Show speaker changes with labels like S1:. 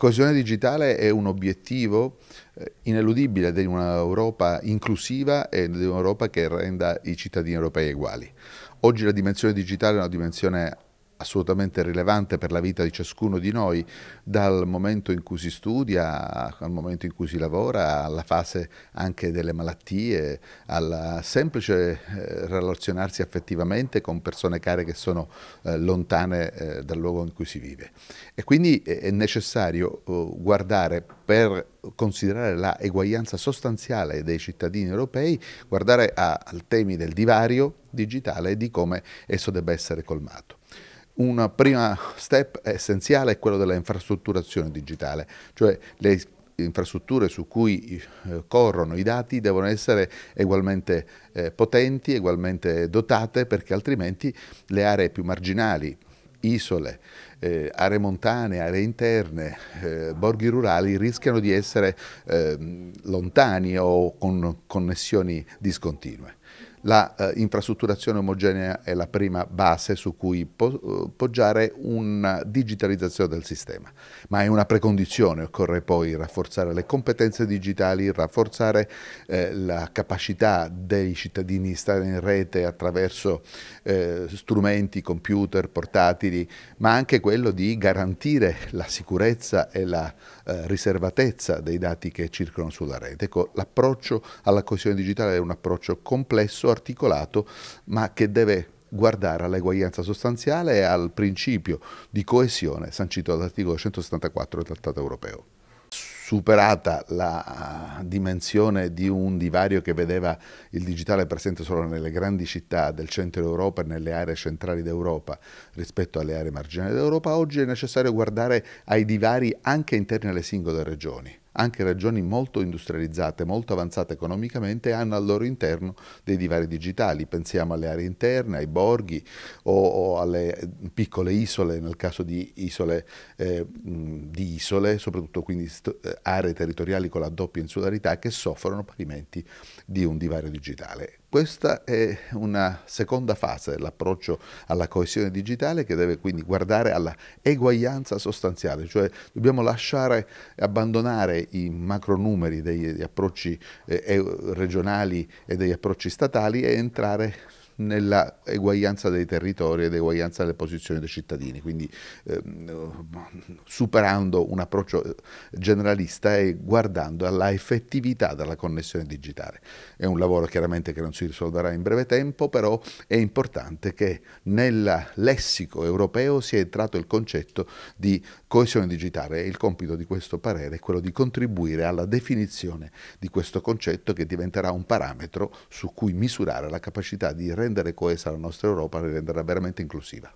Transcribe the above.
S1: Coesione digitale è un obiettivo eh, ineludibile di un'Europa inclusiva e di un'Europa che renda i cittadini europei uguali. Oggi la dimensione digitale è una dimensione assolutamente rilevante per la vita di ciascuno di noi, dal momento in cui si studia al momento in cui si lavora, alla fase anche delle malattie, al semplice eh, relazionarsi affettivamente con persone care che sono eh, lontane eh, dal luogo in cui si vive. E quindi è necessario eh, guardare per considerare la eguaglianza sostanziale dei cittadini europei, guardare a, al temi del divario digitale e di come esso debba essere colmato un primo step essenziale è quello della infrastrutturazione digitale, cioè le infrastrutture su cui eh, corrono i dati devono essere ugualmente eh, potenti, ugualmente dotate, perché altrimenti le aree più marginali, isole, eh, aree montane, aree interne, eh, borghi rurali rischiano di essere eh, lontani o con connessioni discontinue. La eh, infrastrutturazione omogenea è la prima base su cui po poggiare una digitalizzazione del sistema, ma è una precondizione, occorre poi rafforzare le competenze digitali, rafforzare eh, la capacità dei cittadini di stare in rete attraverso eh, strumenti, computer, portatili, ma anche quello di garantire la sicurezza e la eh, riservatezza dei dati che circolano sulla rete. Ecco, l'approccio alla coesione digitale è un approccio complesso, articolato, ma che deve guardare all'eguaglianza sostanziale e al principio di coesione sancito dall'articolo 174 del Trattato europeo superata la ah, dimensione di un divario che vedeva il digitale presente solo nelle grandi città del centro Europa e nelle aree centrali d'Europa rispetto alle aree marginali d'Europa, oggi è necessario guardare ai divari anche interni alle singole regioni. Anche regioni molto industrializzate, molto avanzate economicamente, hanno al loro interno dei divari digitali. Pensiamo alle aree interne, ai borghi o, o alle piccole isole, nel caso di isole, eh, di isole soprattutto quindi eh, aree territoriali con la doppia insularità, che soffrono parimenti di un divario digitale. Questa è una seconda fase dell'approccio alla coesione digitale che deve quindi guardare alla eguaglianza sostanziale, cioè dobbiamo lasciare, e abbandonare i macronumeri degli approcci eh, regionali e degli approcci statali e entrare nella eguaglianza dei territori ed eguaglianza delle posizioni dei cittadini, quindi ehm, superando un approccio eh, generalista e guardando alla effettività della connessione digitale. È un lavoro chiaramente che non si risolverà in breve tempo, però è importante che nel lessico europeo sia entrato il concetto di coesione digitale e il compito di questo parere è quello di contribuire alla definizione di questo concetto che diventerà un parametro su cui misurare la capacità di rendere rendere coesa la nostra Europa, per renderla veramente inclusiva.